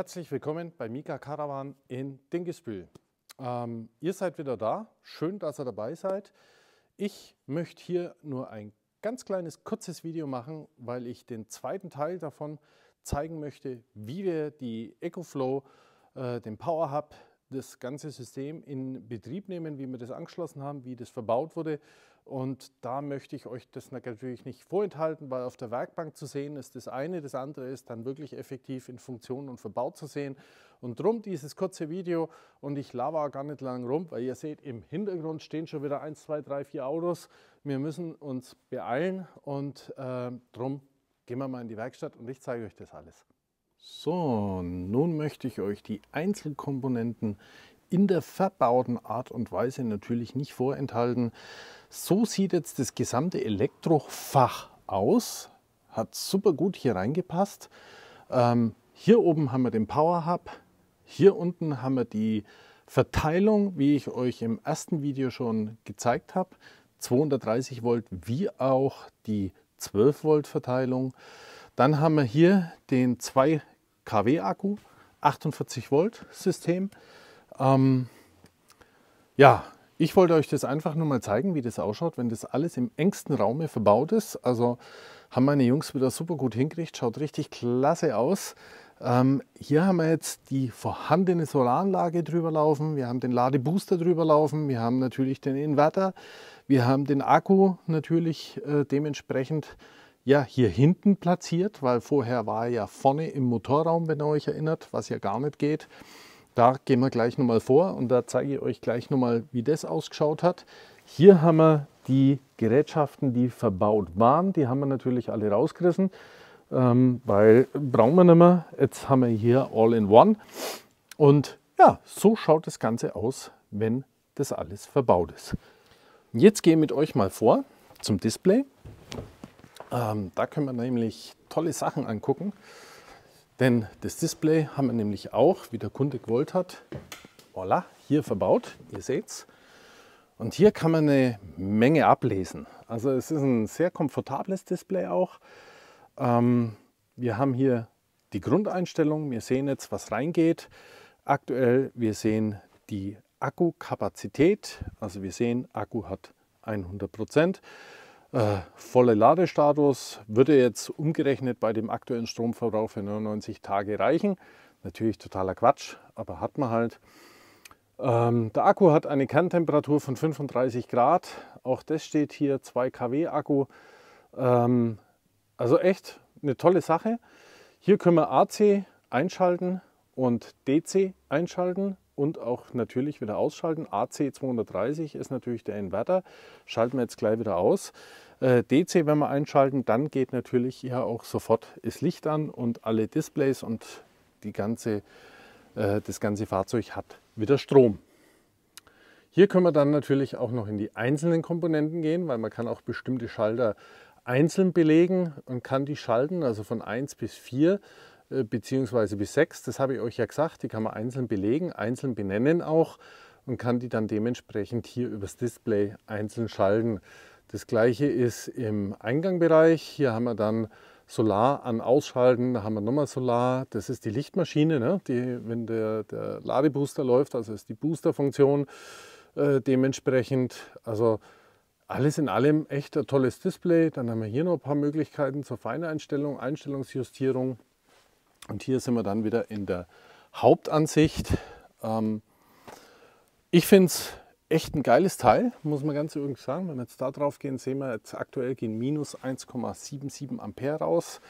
herzlich willkommen bei Mika Caravan in Dingesbühl. Ähm, ihr seid wieder da, schön, dass ihr dabei seid. Ich möchte hier nur ein ganz kleines, kurzes Video machen, weil ich den zweiten Teil davon zeigen möchte, wie wir die EcoFlow, äh, den Power Hub, das ganze System in Betrieb nehmen, wie wir das angeschlossen haben, wie das verbaut wurde, und da möchte ich euch das natürlich nicht vorenthalten, weil auf der Werkbank zu sehen ist das eine, das andere ist dann wirklich effektiv in Funktion und verbaut zu sehen. Und drum dieses kurze Video und ich laber auch gar nicht lang rum, weil ihr seht, im Hintergrund stehen schon wieder 1, 2, 3, 4 Autos. Wir müssen uns beeilen und äh, drum gehen wir mal in die Werkstatt und ich zeige euch das alles. So, nun möchte ich euch die Einzelkomponenten in der verbauten Art und Weise natürlich nicht vorenthalten. So sieht jetzt das gesamte Elektrofach aus. Hat super gut hier reingepasst. Ähm, hier oben haben wir den Power Hub. Hier unten haben wir die Verteilung, wie ich euch im ersten Video schon gezeigt habe. 230 Volt wie auch die 12 Volt Verteilung. Dann haben wir hier den 2 kW Akku, 48 Volt System. Ähm, ja, ich wollte euch das einfach nur mal zeigen, wie das ausschaut, wenn das alles im engsten Raum verbaut ist. Also haben meine Jungs wieder super gut hingekriegt, schaut richtig klasse aus. Ähm, hier haben wir jetzt die vorhandene Solaranlage drüber laufen, wir haben den Ladebooster drüber laufen, wir haben natürlich den Inverter, wir haben den Akku natürlich äh, dementsprechend ja, hier hinten platziert, weil vorher war er ja vorne im Motorraum, wenn ihr euch erinnert, was ja gar nicht geht. Da gehen wir gleich nochmal vor und da zeige ich euch gleich nochmal, wie das ausgeschaut hat. Hier haben wir die Gerätschaften, die verbaut waren. Die haben wir natürlich alle rausgerissen, ähm, weil brauchen wir nicht mehr. Jetzt haben wir hier All-in-One. Und ja, so schaut das Ganze aus, wenn das alles verbaut ist. Jetzt gehe ich mit euch mal vor zum Display. Ähm, da können wir nämlich tolle Sachen angucken. Denn das Display haben wir nämlich auch, wie der Kunde gewollt hat, voilà, hier verbaut, ihr seht's. Und hier kann man eine Menge ablesen. Also es ist ein sehr komfortables Display auch. Ähm, wir haben hier die Grundeinstellung. Wir sehen jetzt, was reingeht. Aktuell, wir sehen die Akkukapazität. Also wir sehen, Akku hat 100 Prozent äh, voller Ladestatus würde jetzt umgerechnet bei dem aktuellen Stromverbrauch für 99 Tage reichen. Natürlich totaler Quatsch, aber hat man halt. Ähm, der Akku hat eine Kerntemperatur von 35 Grad. Auch das steht hier, 2 kW Akku. Ähm, also echt eine tolle Sache. Hier können wir AC einschalten und DC einschalten und auch natürlich wieder ausschalten. AC230 ist natürlich der Inverter, schalten wir jetzt gleich wieder aus. Äh, DC, wenn wir einschalten, dann geht natürlich ja auch sofort das Licht an und alle Displays und die ganze, äh, das ganze Fahrzeug hat wieder Strom. Hier können wir dann natürlich auch noch in die einzelnen Komponenten gehen, weil man kann auch bestimmte Schalter einzeln belegen und kann die schalten, also von 1 bis 4. Äh, beziehungsweise bis sechs. Das habe ich euch ja gesagt, die kann man einzeln belegen, einzeln benennen auch und kann die dann dementsprechend hier übers Display einzeln schalten. Das gleiche ist im Eingangbereich. Hier haben wir dann Solar an Ausschalten, da haben wir nochmal Solar. Das ist die Lichtmaschine, ne? die, wenn der, der Ladebooster läuft, also ist die Boosterfunktion äh, dementsprechend. Also alles in allem echt ein tolles Display. Dann haben wir hier noch ein paar Möglichkeiten zur Feineinstellung, Einstellungsjustierung. Und hier sind wir dann wieder in der Hauptansicht. Ähm, ich finde es echt ein geiles Teil, muss man ganz übrigens sagen. Wenn wir jetzt da drauf gehen, sehen wir jetzt aktuell gehen minus 1,77 Ampere raus.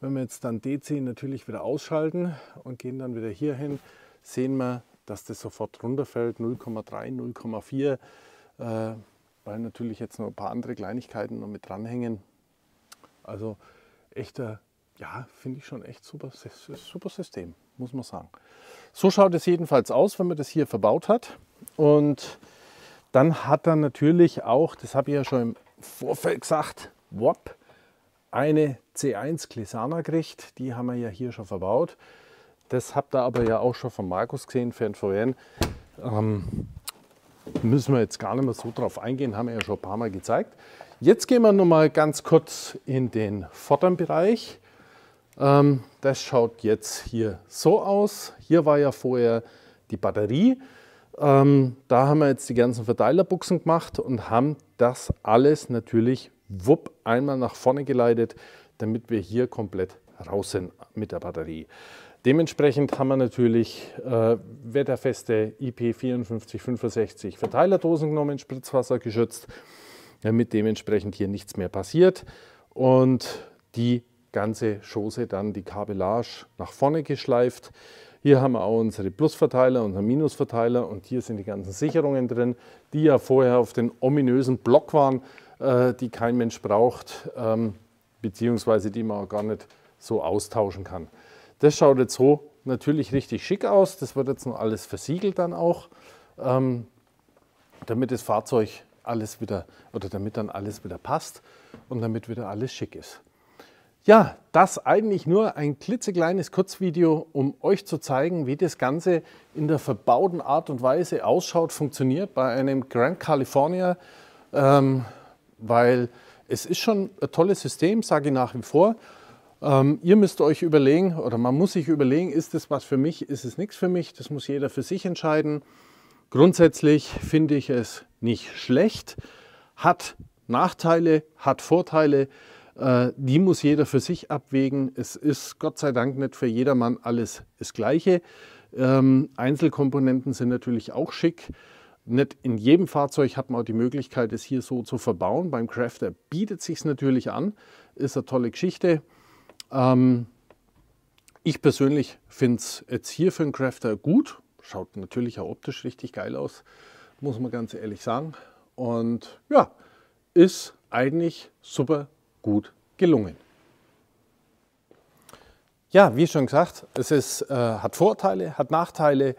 Wenn wir jetzt dann DC natürlich wieder ausschalten und gehen dann wieder hier hin, sehen wir, dass das sofort runterfällt, 0,3, 0,4, äh, weil natürlich jetzt noch ein paar andere Kleinigkeiten noch mit dranhängen. Also echter ja, finde ich schon echt super, super System, muss man sagen. So schaut es jedenfalls aus, wenn man das hier verbaut hat. Und dann hat er natürlich auch, das habe ich ja schon im Vorfeld gesagt, WAP, eine C1 Klesana gekriegt. Die haben wir ja hier schon verbaut. Das habt ihr aber ja auch schon von Markus gesehen für den VN. Ähm, müssen wir jetzt gar nicht mehr so drauf eingehen, haben wir ja schon ein paar Mal gezeigt. Jetzt gehen wir nochmal ganz kurz in den Vorderbereich. Ähm, das schaut jetzt hier so aus. Hier war ja vorher die Batterie. Ähm, da haben wir jetzt die ganzen Verteilerbuchsen gemacht und haben das alles natürlich wupp einmal nach vorne geleitet, damit wir hier komplett raus sind mit der Batterie. Dementsprechend haben wir natürlich äh, wetterfeste IP5465 Verteilerdosen genommen, Spritzwasser geschützt, damit dementsprechend hier nichts mehr passiert. Und die ganze Chose dann die Kabelage nach vorne geschleift. Hier haben wir auch unsere Plusverteiler, unseren Minusverteiler und hier sind die ganzen Sicherungen drin, die ja vorher auf den ominösen Block waren, äh, die kein Mensch braucht, ähm, beziehungsweise die man auch gar nicht so austauschen kann. Das schaut jetzt so natürlich richtig schick aus. Das wird jetzt noch alles versiegelt dann auch, ähm, damit das Fahrzeug alles wieder oder damit dann alles wieder passt und damit wieder alles schick ist. Ja, das eigentlich nur ein klitzekleines Kurzvideo, um euch zu zeigen, wie das Ganze in der verbauten Art und Weise ausschaut, funktioniert bei einem Grand California, ähm, weil es ist schon ein tolles System, sage ich nach wie vor. Ähm, ihr müsst euch überlegen oder man muss sich überlegen, ist das was für mich, ist es nichts für mich, das muss jeder für sich entscheiden. Grundsätzlich finde ich es nicht schlecht, hat Nachteile, hat Vorteile. Äh, die muss jeder für sich abwägen. Es ist Gott sei Dank nicht für jedermann alles das Gleiche. Ähm, Einzelkomponenten sind natürlich auch schick. Nicht in jedem Fahrzeug hat man auch die Möglichkeit, es hier so zu verbauen. Beim Crafter bietet sich natürlich an. Ist eine tolle Geschichte. Ähm, ich persönlich finde es jetzt hier für einen Crafter gut. Schaut natürlich auch optisch richtig geil aus, muss man ganz ehrlich sagen. Und ja, ist eigentlich super gut gelungen. Ja, wie schon gesagt, es ist, äh, hat Vorteile, hat Nachteile.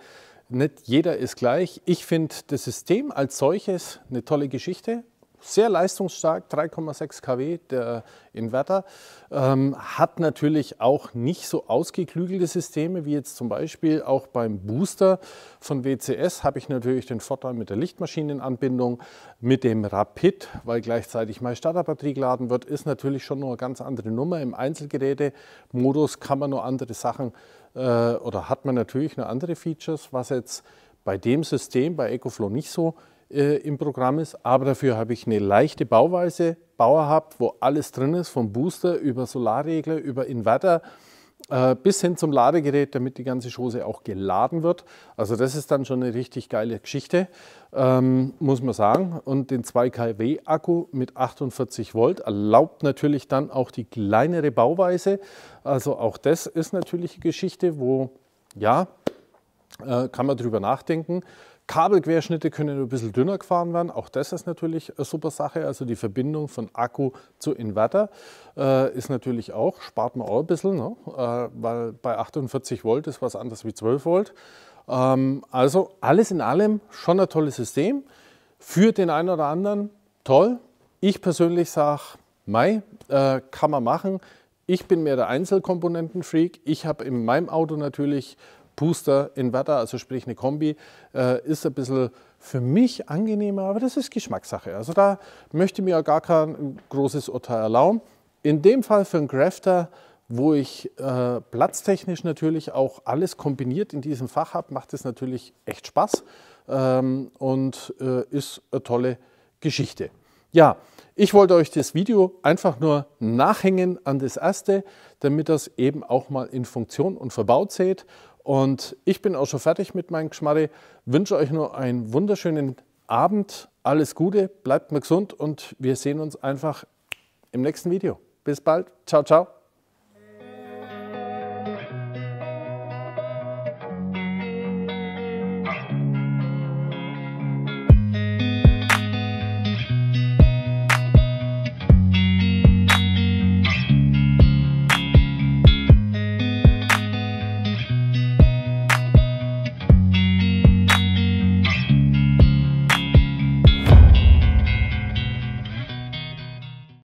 Nicht jeder ist gleich. Ich finde das System als solches eine tolle Geschichte sehr leistungsstark, 3,6 kW der Inverter, ähm, hat natürlich auch nicht so ausgeklügelte Systeme wie jetzt zum Beispiel auch beim Booster von WCS habe ich natürlich den Vorteil mit der Lichtmaschinenanbindung, mit dem Rapid, weil gleichzeitig meine Starterbatterie geladen wird, ist natürlich schon nur eine ganz andere Nummer. Im Einzelgerätemodus kann man nur andere Sachen äh, oder hat man natürlich nur andere Features, was jetzt bei dem System, bei EcoFlow nicht so ist äh, im Programm ist, aber dafür habe ich eine leichte Bauweise, Bauerhub, wo alles drin ist, vom Booster über Solarregler, über Inverter äh, bis hin zum Ladegerät, damit die ganze Chose auch geladen wird. Also das ist dann schon eine richtig geile Geschichte, ähm, muss man sagen. Und den 2 kW Akku mit 48 Volt erlaubt natürlich dann auch die kleinere Bauweise. Also auch das ist natürlich eine Geschichte, wo, ja, äh, kann man drüber nachdenken. Kabelquerschnitte können ein bisschen dünner gefahren werden. Auch das ist natürlich eine super Sache. Also die Verbindung von Akku zu Inverter äh, ist natürlich auch, spart man auch ein bisschen, ne? äh, weil bei 48 Volt ist was anderes wie 12 Volt. Ähm, also alles in allem schon ein tolles System. Für den einen oder anderen toll. Ich persönlich sage, Mai, äh, kann man machen. Ich bin mehr der Einzelkomponentenfreak. Ich habe in meinem Auto natürlich Booster-Inverter, also sprich eine Kombi, äh, ist ein bisschen für mich angenehmer, aber das ist Geschmackssache. Also da möchte ich mir gar kein großes Urteil erlauben. In dem Fall für einen Grafter, wo ich äh, platztechnisch natürlich auch alles kombiniert in diesem Fach habe, macht es natürlich echt Spaß ähm, und äh, ist eine tolle Geschichte. Ja, ich wollte euch das Video einfach nur nachhängen an das erste, damit ihr es eben auch mal in Funktion und verbaut seht und ich bin auch schon fertig mit meinem Geschmarre. Wünsche euch nur einen wunderschönen Abend. Alles Gute, bleibt mir gesund und wir sehen uns einfach im nächsten Video. Bis bald. Ciao, ciao.